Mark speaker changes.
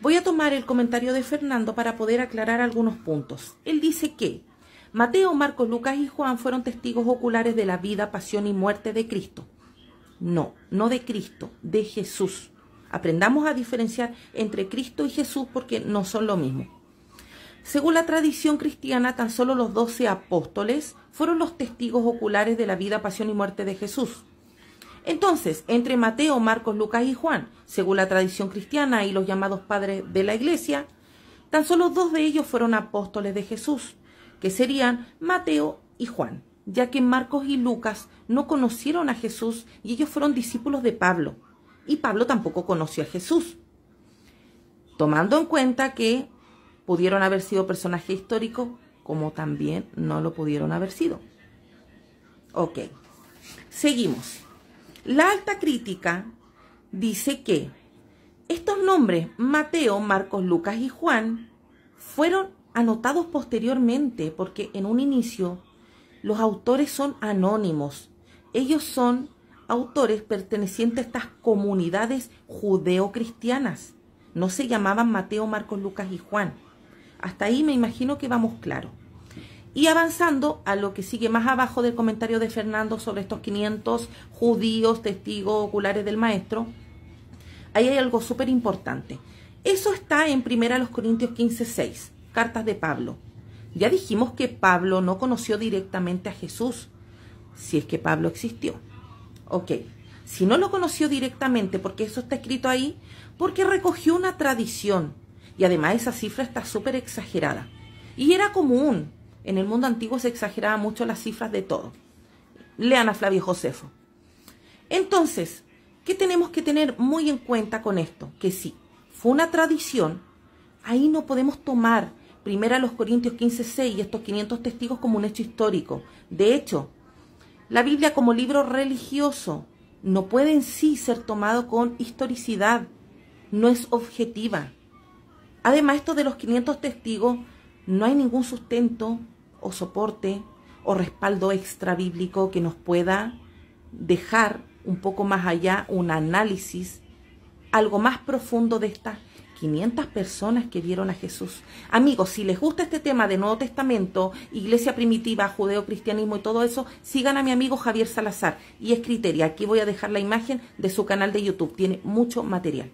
Speaker 1: Voy a tomar el comentario de Fernando para poder aclarar algunos puntos. Él dice que Mateo, Marcos, Lucas y Juan fueron testigos oculares de la vida, pasión y muerte de Cristo. No, no de Cristo, de Jesús. Aprendamos a diferenciar entre Cristo y Jesús porque no son lo mismo. Según la tradición cristiana, tan solo los doce apóstoles fueron los testigos oculares de la vida, pasión y muerte de Jesús. Entonces, entre Mateo, Marcos, Lucas y Juan, según la tradición cristiana y los llamados padres de la Iglesia, tan solo dos de ellos fueron apóstoles de Jesús, que serían Mateo y Juan, ya que Marcos y Lucas no conocieron a Jesús y ellos fueron discípulos de Pablo, y Pablo tampoco conoció a Jesús. Tomando en cuenta que pudieron haber sido personajes históricos, como también no lo pudieron haber sido. Ok, seguimos. La alta crítica dice que estos nombres, Mateo, Marcos, Lucas y Juan, fueron anotados posteriormente porque en un inicio los autores son anónimos. Ellos son autores pertenecientes a estas comunidades judeocristianas. No se llamaban Mateo, Marcos, Lucas y Juan. Hasta ahí me imagino que vamos claro. Y avanzando a lo que sigue más abajo del comentario de Fernando sobre estos 500 judíos testigos oculares del maestro, ahí hay algo súper importante. Eso está en 1 Corintios 15, 6, cartas de Pablo. Ya dijimos que Pablo no conoció directamente a Jesús, si es que Pablo existió. Ok, si no lo conoció directamente, porque eso está escrito ahí, porque recogió una tradición. Y además esa cifra está súper exagerada. Y era común, en el mundo antiguo se exageraba mucho las cifras de todo. Lean a Flavio Josefo. Entonces, ¿qué tenemos que tener muy en cuenta con esto? Que si fue una tradición, ahí no podemos tomar primero a los Corintios 15.6 y estos 500 testigos como un hecho histórico. De hecho, la Biblia como libro religioso no puede en sí ser tomado con historicidad, no es objetiva. Además, esto de los 500 testigos, no hay ningún sustento o soporte o respaldo extra bíblico que nos pueda dejar un poco más allá un análisis, algo más profundo de estas 500 personas que vieron a Jesús. Amigos, si les gusta este tema de Nuevo Testamento, Iglesia Primitiva, Judeo-Cristianismo y todo eso, sigan a mi amigo Javier Salazar y es Aquí voy a dejar la imagen de su canal de YouTube. Tiene mucho material.